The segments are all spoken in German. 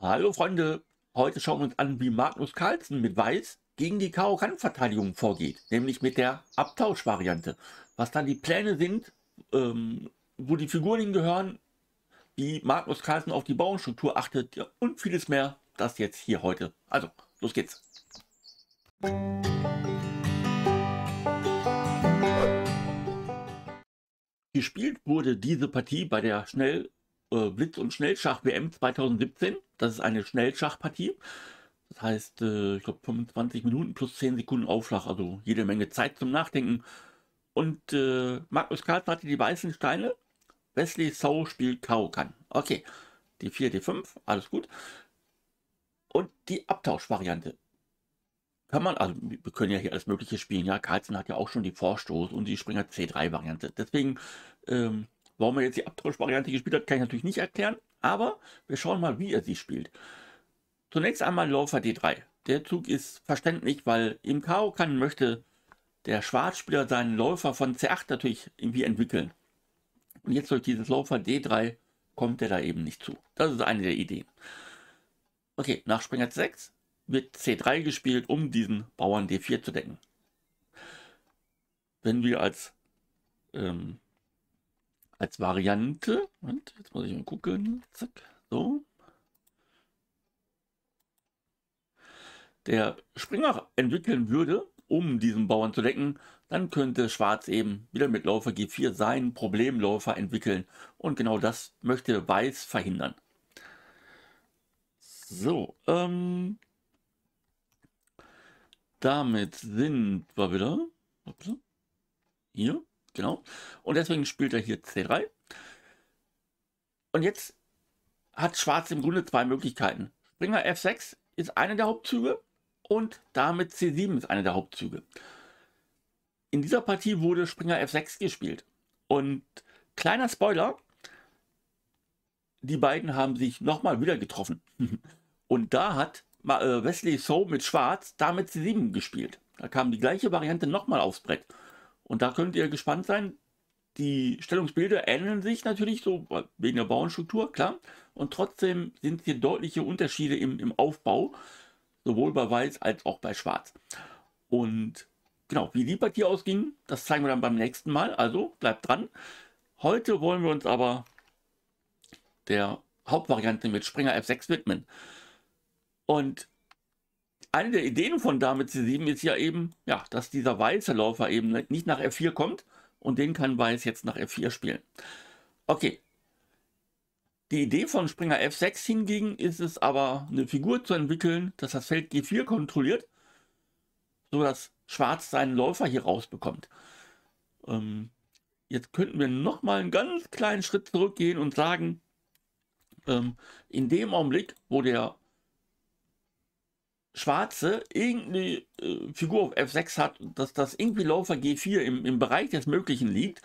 Hallo Freunde, heute schauen wir uns an, wie Magnus Carlsen mit Weiß gegen die Karo-Kann-Verteidigung vorgeht, nämlich mit der Abtauschvariante. Was dann die Pläne sind, ähm, wo die Figuren hingehören, wie Magnus Carlsen auf die Bauernstruktur achtet ja, und vieles mehr, das jetzt hier heute. Also, los geht's. Gespielt wurde diese Partie bei der Schnell, äh, Blitz- und Schnellschach-WM 2017 das ist eine Schnellschachpartie. Das heißt, äh, ich glaube 25 Minuten plus 10 Sekunden Aufschlag, also jede Menge Zeit zum Nachdenken. Und äh, Magnus Carlsen hatte die weißen Steine. Wesley Sau spielt Karo kann. Okay, die 4, die 5, alles gut. Und die Abtauschvariante. Kann man, also wir können ja hier alles Mögliche spielen. Ja, Carlsen hat ja auch schon die Vorstoß und die Springer C3-Variante. Deswegen, ähm, warum er jetzt die Abtauschvariante gespielt hat, kann ich natürlich nicht erklären. Aber wir schauen mal, wie er sie spielt. Zunächst einmal Läufer D3. Der Zug ist verständlich, weil im K.O. kann möchte der Schwarzspieler seinen Läufer von C8 natürlich irgendwie entwickeln. Und jetzt durch dieses Läufer D3 kommt er da eben nicht zu. Das ist eine der Ideen. Okay, nach Springer C6 wird C3 gespielt, um diesen Bauern D4 zu decken. Wenn wir als ähm, als Variante. Und jetzt muss ich mal gucken. Zack, so. Der Springer entwickeln würde, um diesen Bauern zu decken, dann könnte Schwarz eben wieder mit Läufer G4 seinen Problemläufer entwickeln. Und genau das möchte Weiß verhindern. So, ähm, damit sind wir wieder. Hier. Genau. Und deswegen spielt er hier C3. Und jetzt hat Schwarz im Grunde zwei Möglichkeiten. Springer F6 ist eine der Hauptzüge und damit C7 ist eine der Hauptzüge. In dieser Partie wurde Springer F6 gespielt. Und kleiner Spoiler, die beiden haben sich nochmal wieder getroffen. Und da hat äh, Wesley So mit Schwarz damit C7 gespielt. Da kam die gleiche Variante nochmal aufs Brett. Und da könnt ihr gespannt sein. Die Stellungsbilder ähneln sich natürlich so wegen der Bauernstruktur, klar. Und trotzdem sind hier deutliche Unterschiede im, im Aufbau, sowohl bei Weiß als auch bei Schwarz. Und genau, wie die Partie ausging, das zeigen wir dann beim nächsten Mal. Also bleibt dran. Heute wollen wir uns aber der Hauptvariante mit Springer F6 widmen. Und eine der Ideen von Dame C7 ist ja eben, ja, dass dieser weiße Läufer eben ne, nicht nach F4 kommt und den kann Weiß jetzt nach F4 spielen. Okay. Die Idee von Springer F6 hingegen ist es aber, eine Figur zu entwickeln, dass das Feld G4 kontrolliert, so dass Schwarz seinen Läufer hier rausbekommt. Ähm, jetzt könnten wir nochmal einen ganz kleinen Schritt zurückgehen und sagen, ähm, in dem Augenblick, wo der Schwarze irgendeine äh, Figur auf F6 hat, dass das irgendwie Läufer G4 im, im Bereich des Möglichen liegt,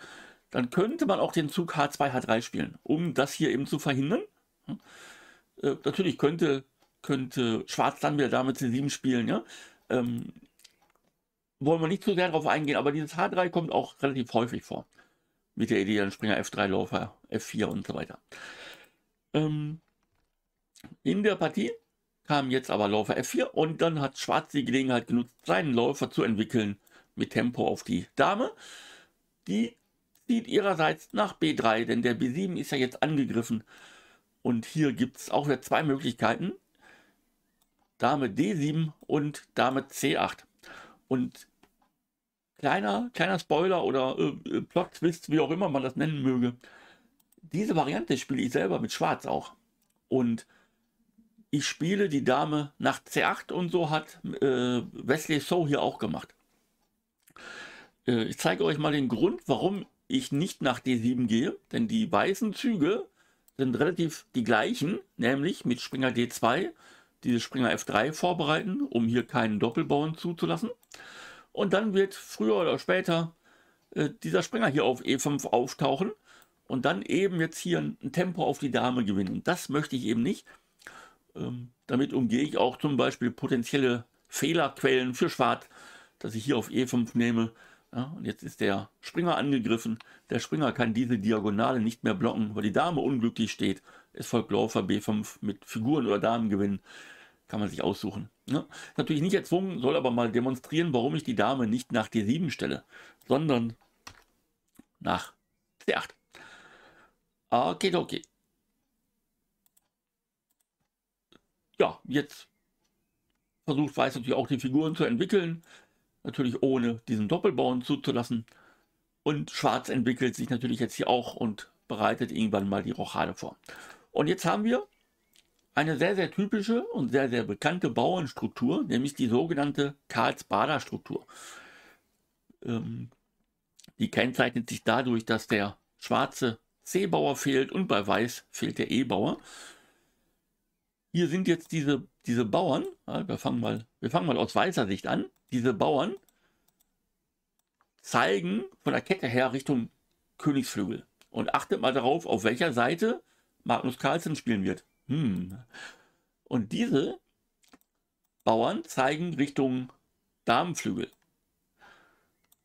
dann könnte man auch den Zug H2, H3 spielen, um das hier eben zu verhindern. Hm? Äh, natürlich könnte, könnte Schwarz dann wieder damit C7 spielen, ja. Ähm, wollen wir nicht zu sehr darauf eingehen, aber dieses H3 kommt auch relativ häufig vor. Mit der Idee, dann Springer F3, Läufer F4 und so weiter. Ähm, in der Partie kam jetzt aber Läufer F4 und dann hat Schwarz die Gelegenheit genutzt, seinen Läufer zu entwickeln mit Tempo auf die Dame. Die zieht ihrerseits nach B3, denn der B7 ist ja jetzt angegriffen. Und hier gibt es auch wieder zwei Möglichkeiten. Dame D7 und Dame C8. Und kleiner, kleiner Spoiler oder äh, äh, Plot-Twist, wie auch immer man das nennen möge. Diese Variante spiele ich selber mit Schwarz auch. Und ich spiele die Dame nach C8 und so hat äh, Wesley So hier auch gemacht. Äh, ich zeige euch mal den Grund, warum ich nicht nach D7 gehe, denn die weißen Züge sind relativ die gleichen, nämlich mit Springer D2 diese Springer F3 vorbereiten, um hier keinen Doppelbauern zuzulassen. Und dann wird früher oder später äh, dieser Springer hier auf E5 auftauchen und dann eben jetzt hier ein Tempo auf die Dame gewinnen. Und das möchte ich eben nicht. Ähm, damit umgehe ich auch zum Beispiel potenzielle Fehlerquellen für Schwarz, dass ich hier auf E5 nehme. Ja, und jetzt ist der Springer angegriffen. Der Springer kann diese Diagonale nicht mehr blocken, weil die Dame unglücklich steht. Es folgt Läufer B5 mit Figuren oder Damen gewinnen. Kann man sich aussuchen. Ja, ne? natürlich nicht erzwungen, soll aber mal demonstrieren, warum ich die Dame nicht nach D7 stelle, sondern nach C8. Okay, okay. ja, jetzt versucht Weiß natürlich auch die Figuren zu entwickeln, natürlich ohne diesen Doppelbauen zuzulassen. Und Schwarz entwickelt sich natürlich jetzt hier auch und bereitet irgendwann mal die Rochade vor. Und jetzt haben wir eine sehr, sehr typische und sehr, sehr bekannte Bauernstruktur, nämlich die sogenannte Karlsbader Struktur. Ähm, die kennzeichnet sich dadurch, dass der schwarze C-Bauer fehlt und bei Weiß fehlt der E-Bauer hier sind jetzt diese, diese Bauern, wir fangen, mal, wir fangen mal aus weißer Sicht an, diese Bauern zeigen von der Kette her Richtung Königsflügel. Und achtet mal darauf, auf welcher Seite Magnus Carlsen spielen wird. Hm. Und diese Bauern zeigen Richtung Damenflügel.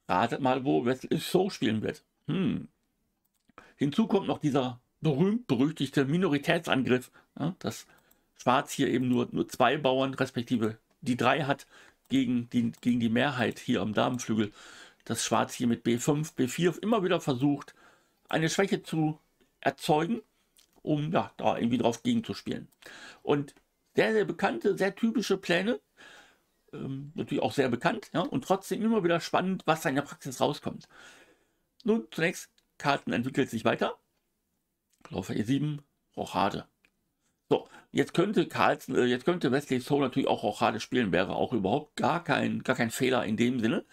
Ratet mal, wo Wesley So spielen wird. Hm. Hinzu kommt noch dieser berühmt-berüchtigte Minoritätsangriff. Ja, das Schwarz hier eben nur, nur zwei Bauern, respektive die drei hat gegen die, gegen die Mehrheit hier am Damenflügel, dass Schwarz hier mit B5, B4 immer wieder versucht, eine Schwäche zu erzeugen, um ja, da irgendwie drauf gegenzuspielen. Und sehr, sehr bekannte, sehr typische Pläne, ähm, natürlich auch sehr bekannt ja, und trotzdem immer wieder spannend, was da in der Praxis rauskommt. Nun, zunächst, Karten entwickelt sich weiter. Läufer E7, Rochade. So, jetzt könnte Carlson, äh, jetzt könnte Wesley Soul natürlich auch Rochade spielen, wäre auch überhaupt gar kein, gar kein Fehler in dem Sinne.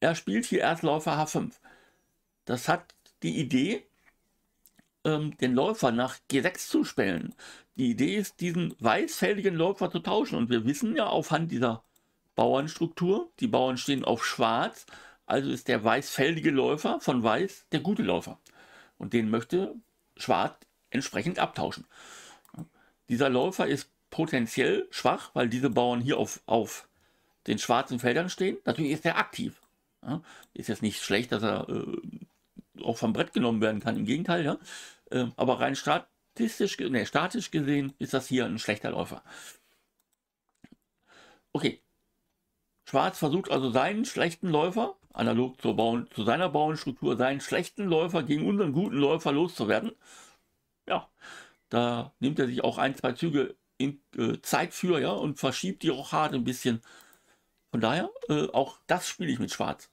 Er spielt hier erst Läufer H5. Das hat die Idee, ähm, den Läufer nach G6 zu spielen. Die Idee ist, diesen weißfältigen Läufer zu tauschen. Und wir wissen ja aufhand dieser Bauernstruktur, die Bauern stehen auf Schwarz, also ist der weißfältige Läufer von Weiß der gute Läufer. Und den möchte Schwarz entsprechend abtauschen. Dieser Läufer ist potenziell schwach, weil diese Bauern hier auf, auf den schwarzen Feldern stehen. Natürlich ist er aktiv. Ja? Ist jetzt nicht schlecht, dass er äh, auch vom Brett genommen werden kann, im Gegenteil. Ja? Äh, aber rein statistisch, nee, statisch gesehen ist das hier ein schlechter Läufer. Okay. Schwarz versucht also seinen schlechten Läufer, analog Bau zu seiner Bauernstruktur, seinen schlechten Läufer gegen unseren guten Läufer loszuwerden. Ja, da nimmt er sich auch ein, zwei Züge in, äh, Zeit für, ja, und verschiebt die Rochade ein bisschen. Von daher, äh, auch das spiele ich mit Schwarz.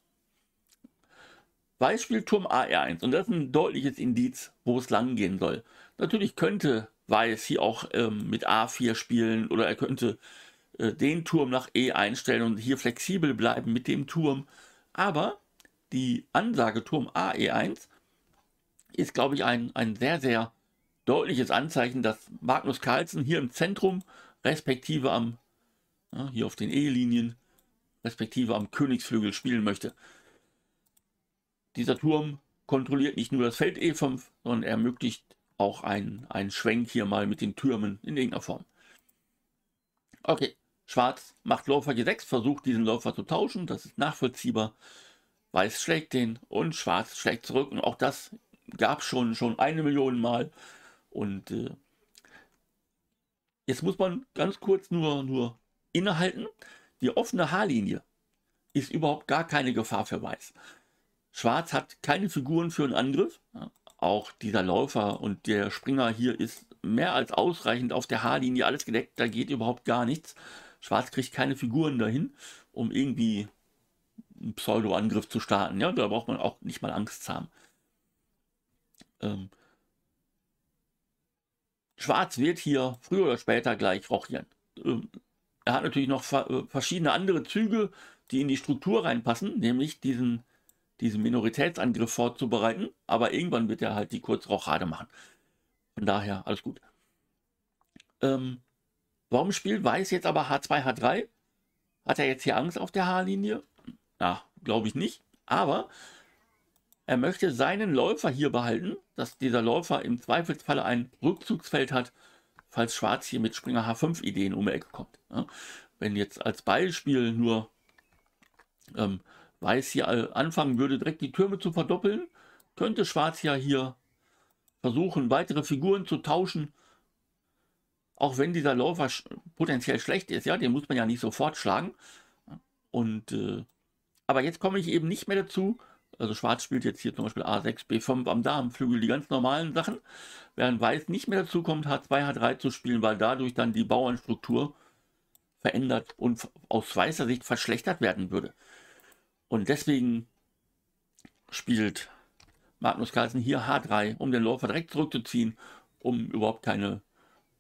Weiß spielt Turm AR1 und das ist ein deutliches Indiz, wo es lang gehen soll. Natürlich könnte Weiß hier auch ähm, mit A4 spielen oder er könnte äh, den Turm nach E einstellen und hier flexibel bleiben mit dem Turm. Aber die Ansage Turm AE1 ist, glaube ich, ein, ein sehr, sehr deutliches Anzeichen, dass Magnus Carlsen hier im Zentrum, respektive am, ja, hier auf den E-Linien, respektive am Königsflügel spielen möchte. Dieser Turm kontrolliert nicht nur das Feld E5, sondern ermöglicht auch einen, einen Schwenk hier mal mit den Türmen in irgendeiner Form. Okay, Schwarz macht Läufer G6, versucht diesen Läufer zu tauschen, das ist nachvollziehbar. Weiß schlägt den und Schwarz schlägt zurück und auch das gab schon schon eine Million Mal. Und äh, jetzt muss man ganz kurz nur, nur innehalten. Die offene Haarlinie ist überhaupt gar keine Gefahr für Weiß. Schwarz hat keine Figuren für einen Angriff. Auch dieser Läufer und der Springer hier ist mehr als ausreichend auf der Haarlinie alles gedeckt. Da geht überhaupt gar nichts. Schwarz kriegt keine Figuren dahin, um irgendwie einen Pseudo-Angriff zu starten. Ja, da braucht man auch nicht mal Angst zu haben. Ähm, Schwarz wird hier früher oder später gleich rochieren. Ähm, er hat natürlich noch äh, verschiedene andere Züge, die in die Struktur reinpassen, nämlich diesen, diesen Minoritätsangriff vorzubereiten, aber irgendwann wird er halt die Kurzrochade machen. Von daher alles gut. Ähm, warum spielt Weiß jetzt aber H2, H3? Hat er jetzt hier Angst auf der H-Linie? Na, glaube ich nicht. Aber er möchte seinen Läufer hier behalten, dass dieser Läufer im Zweifelsfalle ein Rückzugsfeld hat, falls Schwarz hier mit Springer H5 Ideen um die Ecke kommt. Ja, wenn jetzt als Beispiel nur ähm, Weiß hier anfangen würde, direkt die Türme zu verdoppeln, könnte Schwarz ja hier versuchen, weitere Figuren zu tauschen, auch wenn dieser Läufer sch potenziell schlecht ist, ja, den muss man ja nicht sofort schlagen. Und äh, aber jetzt komme ich eben nicht mehr dazu, also Schwarz spielt jetzt hier zum Beispiel A6, B5 am Damenflügel, die ganz normalen Sachen, während Weiß nicht mehr dazu kommt, H2, H3 zu spielen, weil dadurch dann die Bauernstruktur verändert und aus weißer Sicht verschlechtert werden würde. Und deswegen spielt Magnus Carlsen hier H3, um den Läufer direkt zurückzuziehen, um überhaupt keine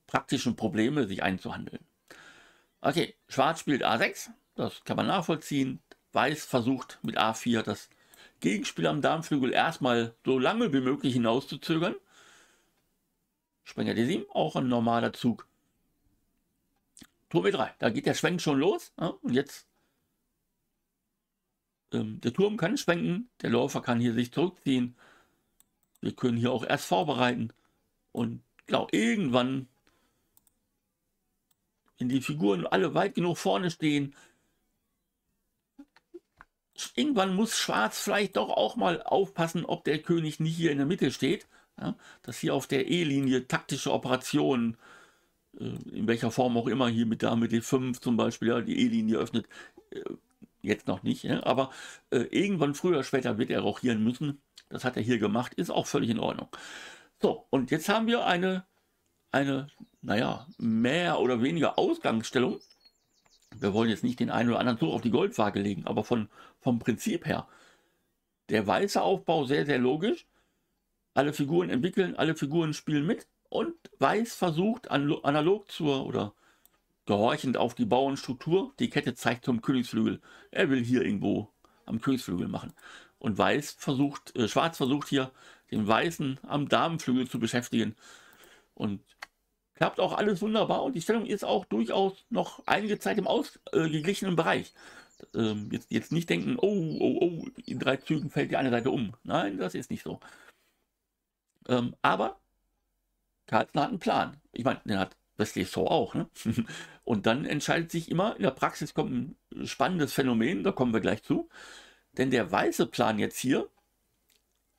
praktischen Probleme sich einzuhandeln. Okay, Schwarz spielt A6, das kann man nachvollziehen. Weiß versucht mit A4 das Gegenspieler am Darmflügel erstmal so lange wie möglich hinauszuzögern. Sprenger D7, auch ein normaler Zug. Turm E3, da geht der Schwenk schon los. Ja, und jetzt, ähm, der Turm kann schwenken, der Läufer kann hier sich zurückziehen. Wir können hier auch erst vorbereiten. Und genau, irgendwann, wenn die Figuren alle weit genug vorne stehen, irgendwann muss Schwarz vielleicht doch auch mal aufpassen, ob der König nicht hier in der Mitte steht. Ja, dass hier auf der E-Linie taktische Operationen, äh, in welcher Form auch immer, hier mit Dame D5 zum Beispiel, ja, die E-Linie öffnet, äh, jetzt noch nicht, ja, aber äh, irgendwann früher oder später wird er rochieren müssen. Das hat er hier gemacht, ist auch völlig in Ordnung. So, und jetzt haben wir eine, eine naja, mehr oder weniger Ausgangsstellung wir wollen jetzt nicht den einen oder anderen so auf die Goldwaage legen, aber von, vom Prinzip her, der weiße Aufbau sehr, sehr logisch. Alle Figuren entwickeln, alle Figuren spielen mit und Weiß versucht analog zur oder gehorchend auf die Bauernstruktur, die Kette zeigt zum Königsflügel. Er will hier irgendwo am Königsflügel machen. Und Weiß versucht, äh, Schwarz versucht hier den Weißen am Damenflügel zu beschäftigen. Und klappt auch alles wunderbar und die Stellung ist auch durchaus noch einige Zeit im ausgeglichenen äh, Bereich. Ähm, jetzt, jetzt nicht denken, oh, oh, oh, in drei Zügen fällt die eine Seite um. Nein, das ist nicht so. Ähm, aber Carlsen hat einen Plan. Ich meine, den hat Wesley so auch. Ne? und dann entscheidet sich immer, in der Praxis kommt ein spannendes Phänomen, da kommen wir gleich zu. Denn der weiße Plan jetzt hier,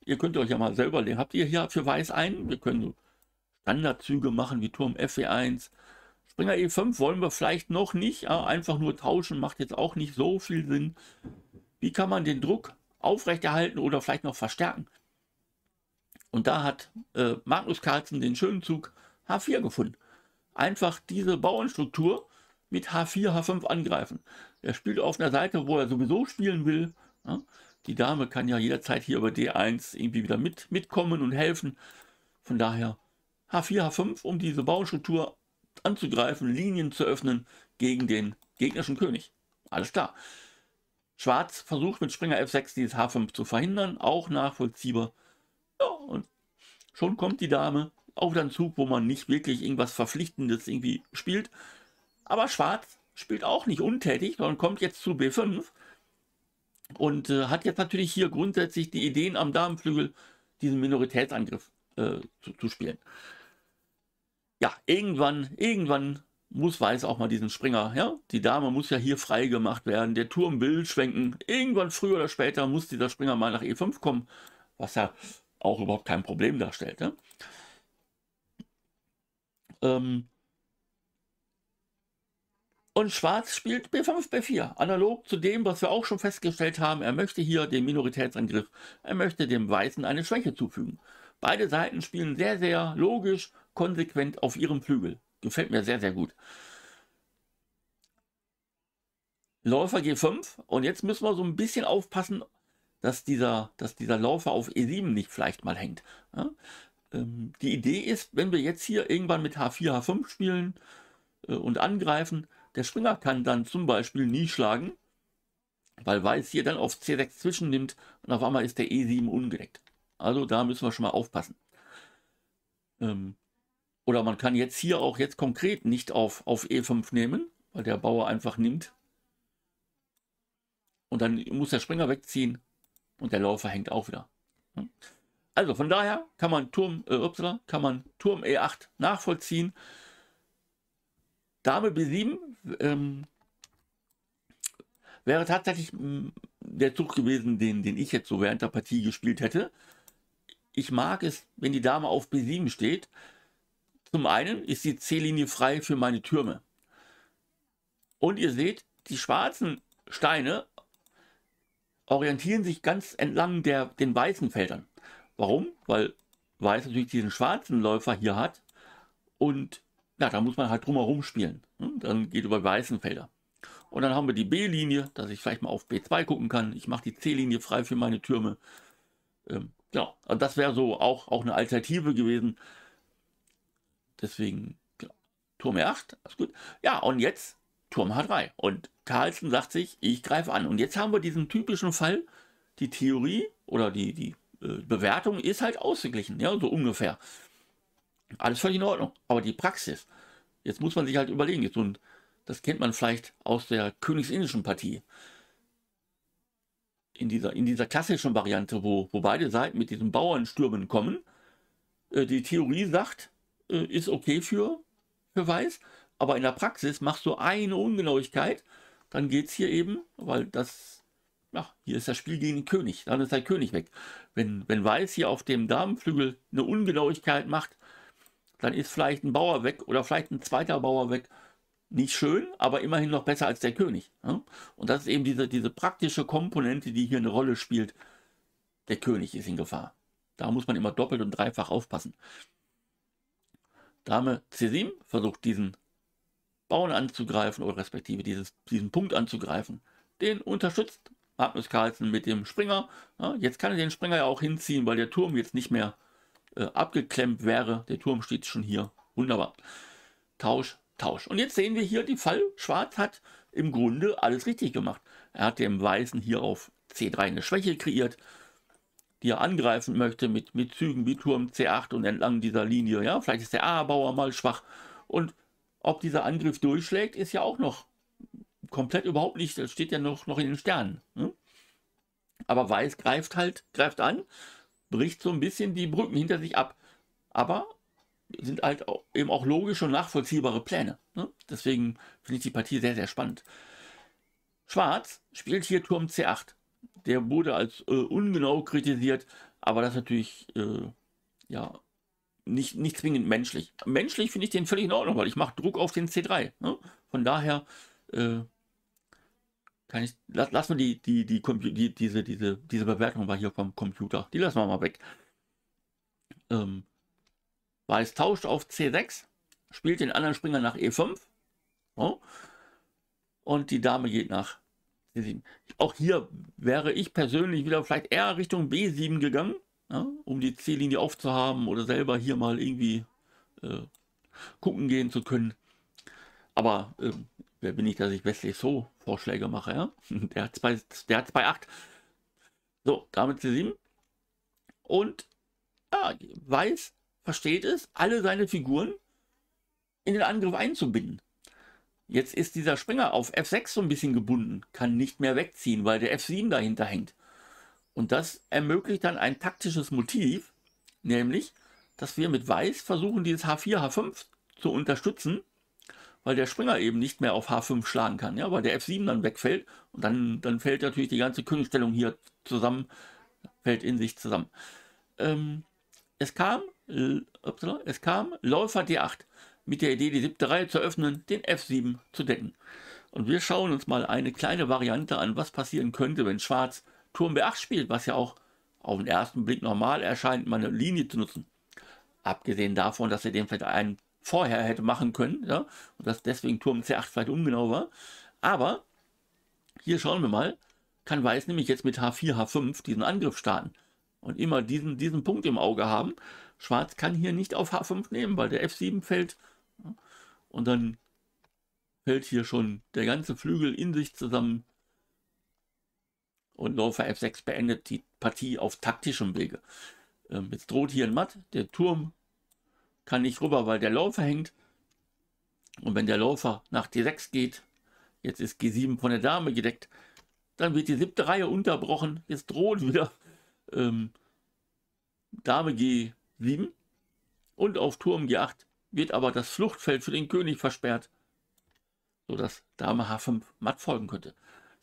ihr könnt euch ja mal selber überlegen, habt ihr hier für weiß einen? Wir können so Standardzüge machen wie Turm FE1. Springer E5 wollen wir vielleicht noch nicht, aber einfach nur tauschen macht jetzt auch nicht so viel Sinn. Wie kann man den Druck aufrechterhalten oder vielleicht noch verstärken? Und da hat äh, Magnus Carlsen den schönen Zug H4 gefunden. Einfach diese Bauernstruktur mit H4, H5 angreifen. Er spielt auf einer Seite, wo er sowieso spielen will. Ja? Die Dame kann ja jederzeit hier über D1 irgendwie wieder mit, mitkommen und helfen. Von daher H4, H5, um diese Bauernstruktur anzugreifen, Linien zu öffnen gegen den gegnerischen König. Alles klar. Schwarz versucht mit Springer F6 dieses H5 zu verhindern, auch nachvollziehbar. Ja, und schon kommt die Dame auf den Zug, wo man nicht wirklich irgendwas Verpflichtendes irgendwie spielt. Aber Schwarz spielt auch nicht untätig, sondern kommt jetzt zu B5 und äh, hat jetzt natürlich hier grundsätzlich die Ideen am Damenflügel, diesen Minoritätsangriff äh, zu, zu spielen ja, irgendwann, irgendwann muss Weiß auch mal diesen Springer, ja? Die Dame muss ja hier frei gemacht werden, der Turm will schwenken. Irgendwann früher oder später muss dieser Springer mal nach E5 kommen, was ja auch überhaupt kein Problem darstellt. Ne? Ähm und Schwarz spielt B5, B4, analog zu dem, was wir auch schon festgestellt haben. Er möchte hier den Minoritätsangriff, er möchte dem Weißen eine Schwäche zufügen. Beide Seiten spielen sehr, sehr logisch konsequent auf ihrem Flügel. Gefällt mir sehr, sehr gut. Läufer G5 und jetzt müssen wir so ein bisschen aufpassen, dass dieser, dass dieser Läufer auf E7 nicht vielleicht mal hängt. Ja? Ähm, die Idee ist, wenn wir jetzt hier irgendwann mit H4, H5 spielen äh, und angreifen, der Springer kann dann zum Beispiel nie schlagen, weil Weiß hier dann auf C6 zwischennimmt und auf einmal ist der E7 ungedeckt. Also da müssen wir schon mal aufpassen. Ähm, oder man kann jetzt hier auch jetzt konkret nicht auf, auf E5 nehmen, weil der Bauer einfach nimmt. Und dann muss der Springer wegziehen und der Läufer hängt auch wieder. Hm. Also von daher kann man Turm, äh, upsala, kann man Turm E8 nachvollziehen. Dame B7 ähm, wäre tatsächlich hm, der Zug gewesen, den, den ich jetzt so während der Partie gespielt hätte. Ich mag es, wenn die Dame auf B7 steht, zum einen ist die C-Linie frei für meine Türme. Und ihr seht, die schwarzen Steine orientieren sich ganz entlang der, den weißen Feldern. Warum? Weil Weiß natürlich diesen schwarzen Läufer hier hat und na, da muss man halt drumherum spielen. Ne? Dann geht über weißen Felder. Und dann haben wir die B-Linie, dass ich vielleicht mal auf B2 gucken kann. Ich mache die C-Linie frei für meine Türme. Ähm, ja, genau. also das wäre so auch, auch eine Alternative gewesen, Deswegen, Turm E8, alles gut. Ja, und jetzt Turm H3. Und Carlsen sagt sich, ich greife an. Und jetzt haben wir diesen typischen Fall, die Theorie oder die, die äh, Bewertung ist halt ausgeglichen, ja, so ungefähr. Alles völlig in Ordnung. Aber die Praxis, jetzt muss man sich halt überlegen, jetzt, und das kennt man vielleicht aus der Königsindischen Partie. In dieser, in dieser klassischen Variante, wo, wo beide Seiten mit diesen Bauernstürmen kommen, äh, die Theorie sagt, äh, ist okay für, für weiß, aber in der Praxis machst du eine Ungenauigkeit, dann geht es hier eben, weil das, ja, hier ist das Spiel gegen den König, dann ist der König weg. Wenn, wenn Weiß hier auf dem Damenflügel eine Ungenauigkeit macht, dann ist vielleicht ein Bauer weg oder vielleicht ein zweiter Bauer weg. Nicht schön, aber immerhin noch besser als der König. Ja? Ne? Und das ist eben diese, diese praktische Komponente, die hier eine Rolle spielt. Der König ist in Gefahr. Da muss man immer doppelt und dreifach aufpassen. Dame C7 versucht diesen Bauern anzugreifen oder respektive dieses, diesen Punkt anzugreifen. Den unterstützt Magnus Carlsen mit dem Springer. Ja, jetzt kann er den Springer ja auch hinziehen, weil der Turm jetzt nicht mehr äh, abgeklemmt wäre. Der Turm steht schon hier. Wunderbar. Tausch, Tausch. Und jetzt sehen wir hier den Fall. Schwarz hat im Grunde alles richtig gemacht. Er hat dem Weißen hier auf C3 eine Schwäche kreiert die er angreifen möchte mit, mit Zügen wie Turm C8 und entlang dieser Linie. Ja, vielleicht ist der A-Bauer mal schwach. Und ob dieser Angriff durchschlägt, ist ja auch noch komplett überhaupt nicht, das steht ja noch, noch in den Sternen. Ne? Aber Weiß greift halt, greift an, bricht so ein bisschen die Brücken hinter sich ab. Aber sind halt auch, eben auch logische und nachvollziehbare Pläne. Ne? Deswegen finde ich die Partie sehr, sehr spannend. Schwarz spielt hier Turm C8 der wurde als äh, ungenau kritisiert, aber das ist natürlich äh, ja nicht, nicht zwingend menschlich. Menschlich finde ich den völlig in Ordnung, weil ich mache Druck auf den C3. Ne? Von daher äh, kann ich, lass, lass mal die, die, die, die, diese, diese, diese Bewertung war hier vom Computer. Die lassen wir mal weg. Ähm, Weiß tauscht auf C6, spielt den anderen Springer nach E5. Ne? Und die Dame geht nach D7. Auch hier wäre ich persönlich wieder vielleicht eher Richtung B7 gegangen, ja, um die C-Linie aufzuhaben oder selber hier mal irgendwie äh, gucken gehen zu können. Aber äh, wer bin ich, dass ich Wesley so Vorschläge mache, ja? Der hat 2,8. Der hat so, damit C7. Und ja, weiß, versteht es, alle seine Figuren in den Angriff einzubinden. Jetzt ist dieser Springer auf F6 so ein bisschen gebunden, kann nicht mehr wegziehen, weil der F7 dahinter hängt. Und das ermöglicht dann ein taktisches Motiv, nämlich, dass wir mit Weiß versuchen, dieses H4, H5 zu unterstützen, weil der Springer eben nicht mehr auf H5 schlagen kann, ja, weil der F7 dann wegfällt und dann, dann fällt natürlich die ganze Königstellung hier zusammen, fällt in sich zusammen. Ähm, es kam, äh, es kam Läufer D8 mit der Idee, die siebte Reihe zu öffnen, den F7 zu decken. Und wir schauen uns mal eine kleine Variante an, was passieren könnte, wenn Schwarz Turm B8 spielt, was ja auch auf den ersten Blick normal erscheint, mal eine Linie zu nutzen. Abgesehen davon, dass er den vielleicht einen vorher hätte machen können ja, und dass deswegen Turm C8 vielleicht ungenau war. Aber hier schauen wir mal, kann Weiß nämlich jetzt mit H4, H5 diesen Angriff starten und immer diesen, diesen Punkt im Auge haben. Schwarz kann hier nicht auf H5 nehmen, weil der F7 fällt und dann fällt hier schon der ganze Flügel in sich zusammen. Und Läufer F6 beendet die Partie auf taktischem Wege. Ähm, jetzt droht hier ein Matt, der Turm kann nicht rüber, weil der Läufer hängt. Und wenn der Läufer nach D6 geht, jetzt ist G7 von der Dame gedeckt, dann wird die siebte Reihe unterbrochen. Jetzt droht wieder ähm, Dame G7 und auf Turm G8 wird aber das Fluchtfeld für den König versperrt, sodass Dame H5 matt folgen könnte.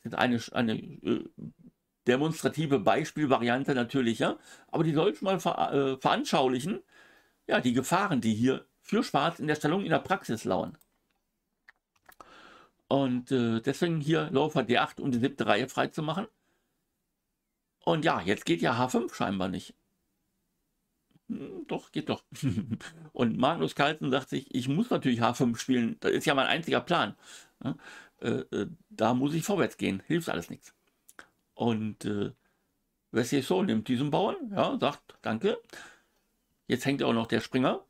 Das ist eine, eine äh, demonstrative Beispielvariante natürlich, ja, aber die soll schon mal ver äh, veranschaulichen, ja, die Gefahren, die hier für Schwarz in der Stellung in der Praxis lauern. Und äh, deswegen hier Läufer D8, um die siebte Reihe freizumachen. Und ja, jetzt geht ja H5 scheinbar nicht. Hm, doch, geht doch. Und Magnus Carlsen sagt sich, ich muss natürlich H5 spielen, das ist ja mein einziger Plan. Äh, äh, da muss ich vorwärts gehen, hilft alles nichts. Und äh, Wesley So nimmt diesen Bauern, ja, sagt danke. Jetzt hängt auch noch der Springer.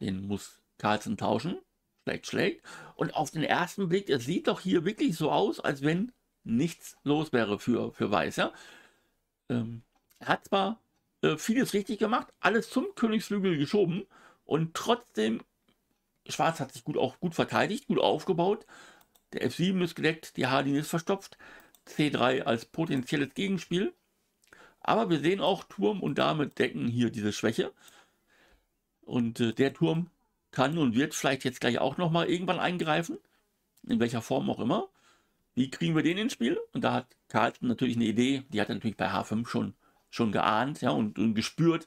Den muss Carlsen tauschen. Schlägt, schlägt. Und auf den ersten Blick, es sieht doch hier wirklich so aus, als wenn nichts los wäre für, für Weiß. Ja? Ähm, er hat zwar äh, vieles richtig gemacht, alles zum Königsflügel geschoben und trotzdem, Schwarz hat sich gut, auch gut verteidigt, gut aufgebaut. Der F7 ist gedeckt, die H-Linie ist verstopft, C3 als potenzielles Gegenspiel. Aber wir sehen auch, Turm und damit decken hier diese Schwäche. Und äh, der Turm kann und wird vielleicht jetzt gleich auch nochmal irgendwann eingreifen, in welcher Form auch immer. Wie kriegen wir den ins Spiel? Und da hat Carlsen natürlich eine Idee, die hat er natürlich bei H5 schon schon geahnt ja, und, und gespürt,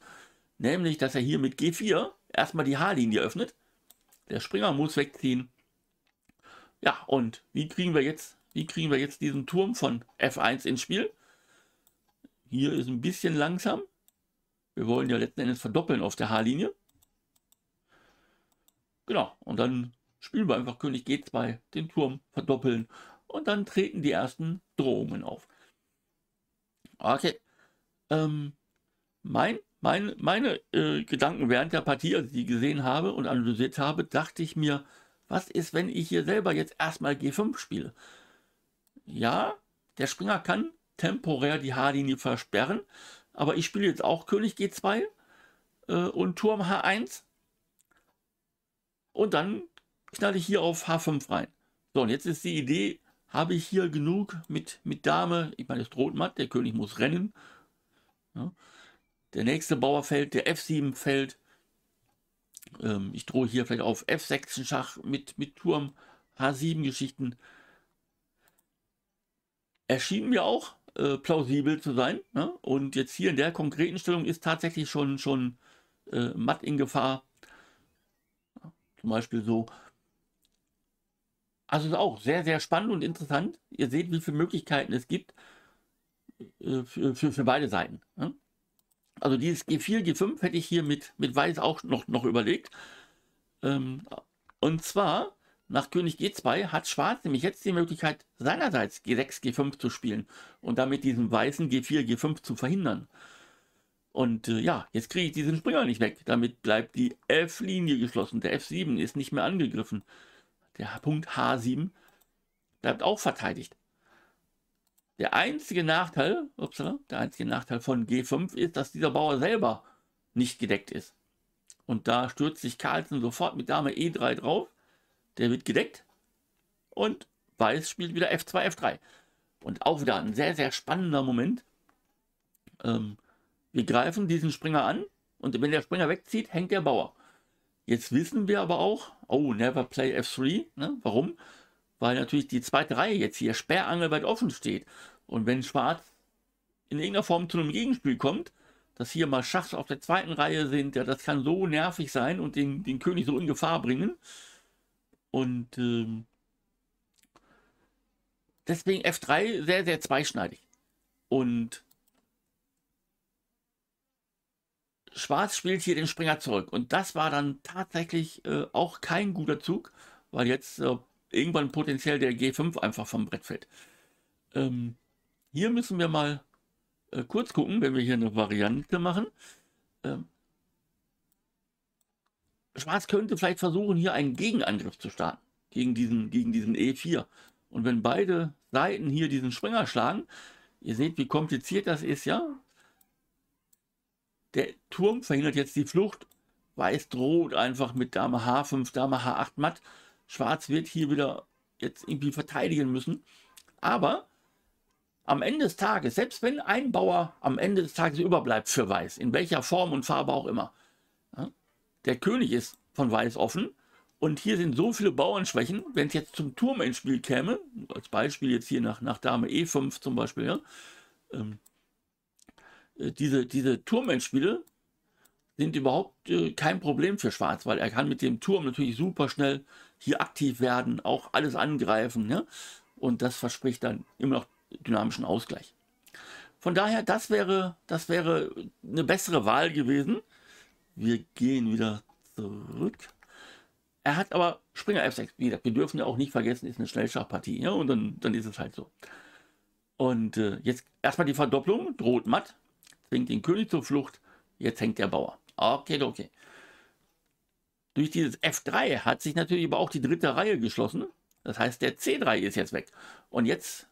nämlich, dass er hier mit G4 erstmal die H-Linie öffnet. Der Springer muss wegziehen. Ja, und wie kriegen wir jetzt, wie kriegen wir jetzt diesen Turm von F1 ins Spiel? Hier ist ein bisschen langsam. Wir wollen ja letzten Endes verdoppeln auf der H-Linie. Genau, und dann spielen wir einfach König G2, den Turm verdoppeln und dann treten die ersten Drohungen auf. Okay, ähm, mein, mein, meine äh, Gedanken während der Partie, als ich sie gesehen habe und analysiert habe, dachte ich mir, was ist, wenn ich hier selber jetzt erstmal G5 spiele? Ja, der Springer kann temporär die H-Linie versperren, aber ich spiele jetzt auch König G2 äh, und Turm H1 und dann knalle ich hier auf H5 rein. So, und jetzt ist die Idee, habe ich hier genug mit, mit Dame, ich meine, es droht matt, der König muss rennen ja. Der nächste Bauer fällt, der F7 fällt. Ähm, ich drohe hier vielleicht auf F6 Schach mit, mit Turm, H7 Geschichten. Erschien mir auch äh, plausibel zu sein. Ne? Und jetzt hier in der konkreten Stellung ist tatsächlich schon, schon äh, matt in Gefahr. Ja, zum Beispiel so. Also ist auch sehr, sehr spannend und interessant. Ihr seht, wie viele Möglichkeiten es gibt. Äh, für, äh, für, für beide Seiten. Ne? Also dieses G4, G5 hätte ich hier mit, mit Weiß auch noch, noch überlegt. Ähm, und zwar nach König G2 hat Schwarz nämlich jetzt die Möglichkeit, seinerseits G6, G5 zu spielen und damit diesen weißen G4, G5 zu verhindern. Und äh, ja, jetzt kriege ich diesen Springer nicht weg. Damit bleibt die F-Linie geschlossen. Der F7 ist nicht mehr angegriffen. Der Punkt H7 bleibt auch verteidigt. Der einzige Nachteil, upsala, ne, der einzige Nachteil von G5 ist, dass dieser Bauer selber nicht gedeckt ist. Und da stürzt sich Carlsen sofort mit Dame E3 drauf. Der wird gedeckt. Und Weiß spielt wieder F2, F3. Und auch wieder ein sehr, sehr spannender Moment. Ähm, wir greifen diesen Springer an und wenn der Springer wegzieht, hängt der Bauer. Jetzt wissen wir aber auch, oh, never play F3. Ne? Warum? Weil natürlich die zweite Reihe jetzt hier sperrangelweit offen steht. Und wenn Schwarz in irgendeiner Form zu einem Gegenspiel kommt, dass hier mal Schachs auf der zweiten Reihe sind, ja, das kann so nervig sein und den, den König so in Gefahr bringen. Und ähm, deswegen F3 sehr, sehr zweischneidig. Und Schwarz spielt hier den Springer zurück. Und das war dann tatsächlich äh, auch kein guter Zug, weil jetzt äh, irgendwann potenziell der G5 einfach vom Brett fällt. Ähm, hier müssen wir mal äh, kurz gucken, wenn wir hier eine Variante machen. Ähm, Schwarz könnte vielleicht versuchen, hier einen Gegenangriff zu starten, gegen diesen, gegen diesen E4. Und wenn beide Seiten hier diesen Springer schlagen, ihr seht, wie kompliziert das ist, ja? Der Turm verhindert jetzt die Flucht. Weiß droht einfach mit Dame H5, Dame H8 matt. Schwarz wird hier wieder jetzt irgendwie verteidigen müssen. Aber am Ende des Tages, selbst wenn ein Bauer am Ende des Tages überbleibt für Weiß, in welcher Form und Farbe auch immer, ja, der König ist von Weiß offen und hier sind so viele Bauernschwächen, wenn es jetzt zum Turm ins Spiel käme, als Beispiel jetzt hier nach, nach Dame E5 zum Beispiel, ja, ähm, äh, diese, diese Turmendspiele sind überhaupt äh, kein Problem für Schwarz, weil er kann mit dem Turm natürlich super schnell hier aktiv werden, auch alles angreifen. Ja? Und das verspricht dann immer noch dynamischen Ausgleich. Von daher, das wäre, das wäre eine bessere Wahl gewesen. Wir gehen wieder zurück. Er hat aber Springer F6. Wie wir dürfen ja auch nicht vergessen, ist eine Schnellschachpartie. Ja? Ne? Und dann, dann ist es halt so. Und äh, jetzt erstmal die Verdopplung. Droht matt. Zwingt den König zur Flucht. Jetzt hängt der Bauer. Okay, okay. Durch dieses F3 hat sich natürlich aber auch die dritte Reihe geschlossen. Das heißt, der C3 ist jetzt weg. Und jetzt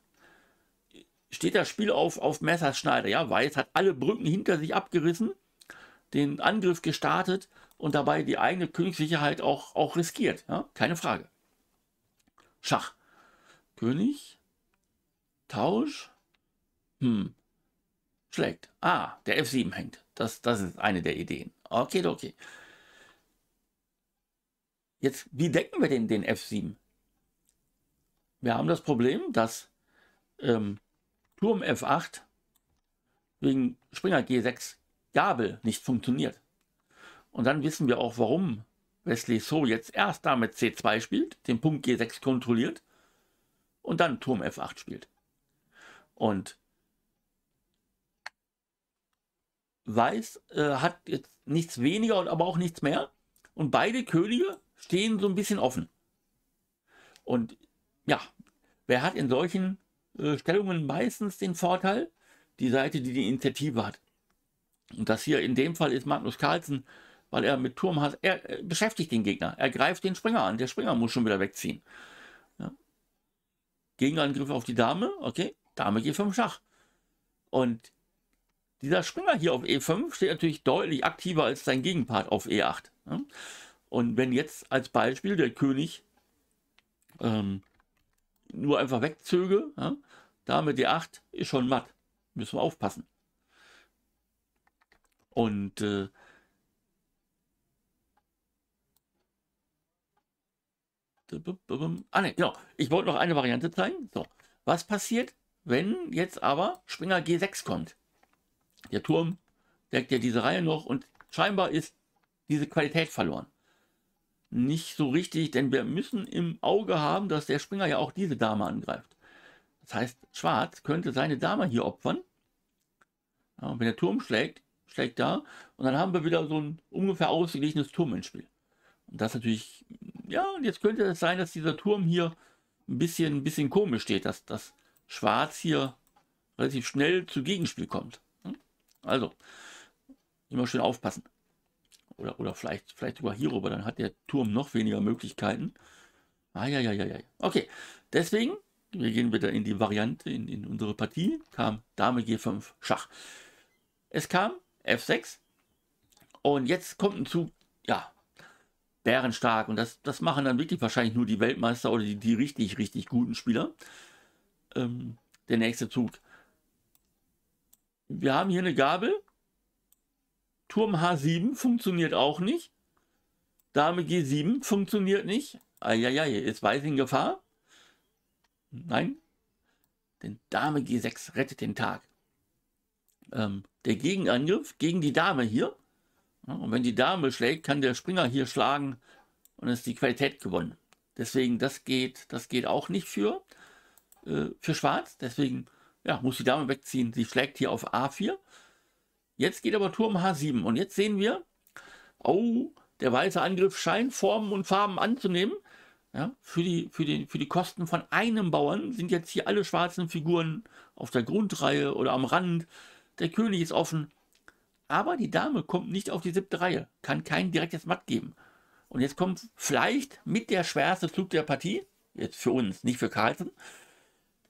steht das Spiel auf, auf Messerschneider. Ja, Weiß hat alle Brücken hinter sich abgerissen, den Angriff gestartet und dabei die eigene Königssicherheit auch, auch riskiert. Ja? Keine Frage. Schach. König. Tausch. Hm. Schlägt. Ah, der F7 hängt. Das, das ist eine der Ideen. Okay, okay. Jetzt, wie decken wir den, den F7? Wir haben das Problem, dass ähm, Turm F8 wegen Springer G6 Gabel nicht funktioniert. Und dann wissen wir auch, warum Wesley So jetzt erst damit C2 spielt, den Punkt G6 kontrolliert und dann Turm F8 spielt. Und Weiß äh, hat jetzt nichts weniger und aber auch nichts mehr. Und beide Könige stehen so ein bisschen offen. Und ja, wer hat in solchen äh, Stellungen meistens den Vorteil, die Seite, die die Initiative hat. Und das hier in dem Fall ist Magnus Carlsen, weil er mit Turm hat, er äh, beschäftigt den Gegner, er greift den Springer an, der Springer muss schon wieder wegziehen. Ja. Gegenangriff auf die Dame, okay, Dame G5 Schach. Und dieser Springer hier auf E5 steht natürlich deutlich aktiver als sein Gegenpart auf E8. Ja. Und wenn jetzt als Beispiel der König ähm, nur einfach wegzöge, ja, Dame D8 ist schon matt. Müssen wir aufpassen. Und äh, Ah ne, genau. Ich wollte noch eine Variante zeigen. So. Was passiert, wenn jetzt aber Springer G6 kommt? Der Turm deckt ja diese Reihe noch und scheinbar ist diese Qualität verloren nicht so richtig, denn wir müssen im Auge haben, dass der Springer ja auch diese Dame angreift. Das heißt, Schwarz könnte seine Dame hier opfern. Ja, wenn der Turm schlägt, schlägt da. Und dann haben wir wieder so ein ungefähr ausgeglichenes Turm ins Spiel. Und das natürlich, ja, und jetzt könnte es sein, dass dieser Turm hier ein bisschen, ein bisschen komisch steht, dass das Schwarz hier relativ schnell zu Gegenspiel kommt. Hm? Also, immer schön aufpassen. Oder, oder vielleicht, vielleicht sogar hierüber, dann hat der Turm noch weniger Möglichkeiten. Ah, ja, ja, ja, ja. Okay, deswegen, wir gehen wieder in die Variante, in, in unsere Partie, kam Dame G5 Schach. Es kam F6 und jetzt kommt ein Zug, ja, bärenstark und das, das machen dann wirklich wahrscheinlich nur die Weltmeister oder die, die richtig, richtig guten Spieler. Ähm, der nächste Zug. Wir haben hier eine Gabel, Turm H7 funktioniert auch nicht. Dame G7 funktioniert nicht. Eieiei, ist Weiß in Gefahr? Nein. Denn Dame G6 rettet den Tag. Ähm, der Gegenangriff gegen die Dame hier. und wenn die Dame schlägt, kann der Springer hier schlagen und ist die Qualität gewonnen. Deswegen, das geht, das geht auch nicht für, äh, für Schwarz. Deswegen ja, muss die Dame wegziehen. Sie schlägt hier auf A4. Jetzt geht aber Turm H7 und jetzt sehen wir, oh, der weiße Angriff scheint Formen und Farben anzunehmen. Ja, für, die, für, den, für die Kosten von einem Bauern sind jetzt hier alle schwarzen Figuren auf der Grundreihe oder am Rand. Der König ist offen. Aber die Dame kommt nicht auf die siebte Reihe, kann kein direktes Matt geben. Und jetzt kommt vielleicht mit der schwerste Zug der Partie, jetzt für uns, nicht für Carlsen,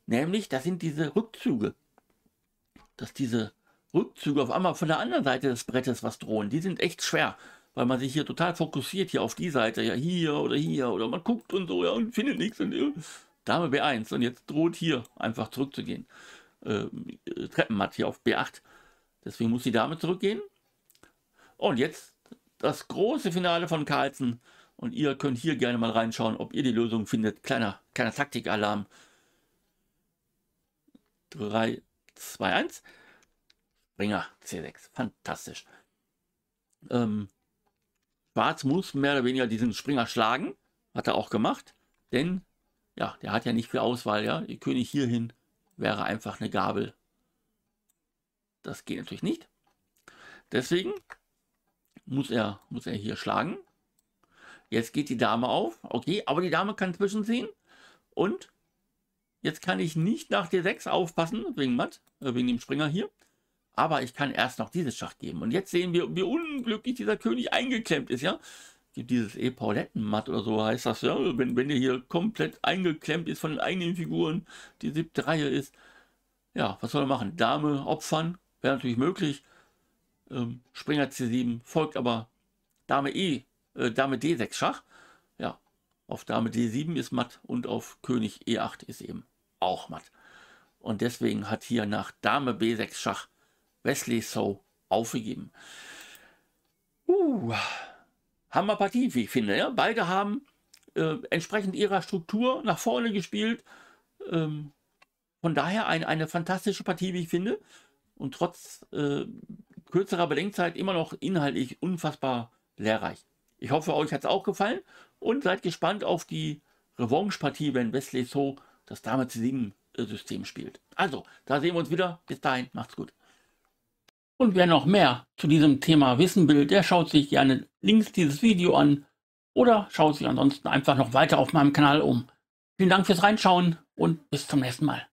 nämlich das sind diese Rückzüge. Dass diese Rückzüge auf einmal von der anderen Seite des Brettes was drohen. Die sind echt schwer, weil man sich hier total fokussiert, hier auf die Seite, ja hier oder hier oder man guckt und so, ja und findet nichts und ja. Dame B1 und jetzt droht hier einfach zurückzugehen. Ähm, äh, Treppenmatt hier auf B8. Deswegen muss die Dame zurückgehen. Und jetzt das große Finale von Carlsen. Und ihr könnt hier gerne mal reinschauen, ob ihr die Lösung findet. Kleiner, kleiner Taktikalarm. 3, 2, 1. Springer C6. Fantastisch. Ähm, Schwarz muss mehr oder weniger diesen Springer schlagen. Hat er auch gemacht. Denn, ja, der hat ja nicht viel Auswahl, ja. Ihr König hierhin wäre einfach eine Gabel. Das geht natürlich nicht. Deswegen muss er, muss er hier schlagen. Jetzt geht die Dame auf. Okay, aber die Dame kann zwischenziehen. Und jetzt kann ich nicht nach D6 aufpassen, wegen Matt, äh, wegen dem Springer hier aber ich kann erst noch dieses Schach geben. Und jetzt sehen wir, wie unglücklich dieser König eingeklemmt ist, ja. Gibt dieses Epaulettenmatt oder so heißt das, ja. Wenn, wenn der hier komplett eingeklemmt ist von den eigenen Figuren, die siebte Reihe ist. Ja, was soll er machen? Dame opfern, wäre natürlich möglich. Ähm, Springer C7 folgt aber Dame E, äh, Dame D6 Schach. Ja, auf Dame D7 ist matt und auf König E8 ist eben auch matt. Und deswegen hat hier nach Dame B6 Schach Wesley So aufgegeben. Uh, Hammerpartie, wie ich finde. Ja? Beide haben äh, entsprechend ihrer Struktur nach vorne gespielt. Ähm, von daher ein, eine fantastische Partie, wie ich finde. Und trotz äh, kürzerer Bedenkzeit immer noch inhaltlich unfassbar lehrreich. Ich hoffe, euch hat es auch gefallen und seid gespannt auf die Revanche-Partie, wenn Wesley So das damals sieben System spielt. Also, da sehen wir uns wieder. Bis dahin, macht's gut. Und wer noch mehr zu diesem Thema wissen will, der schaut sich gerne links dieses Video an oder schaut sich ansonsten einfach noch weiter auf meinem Kanal um. Vielen Dank fürs Reinschauen und bis zum nächsten Mal.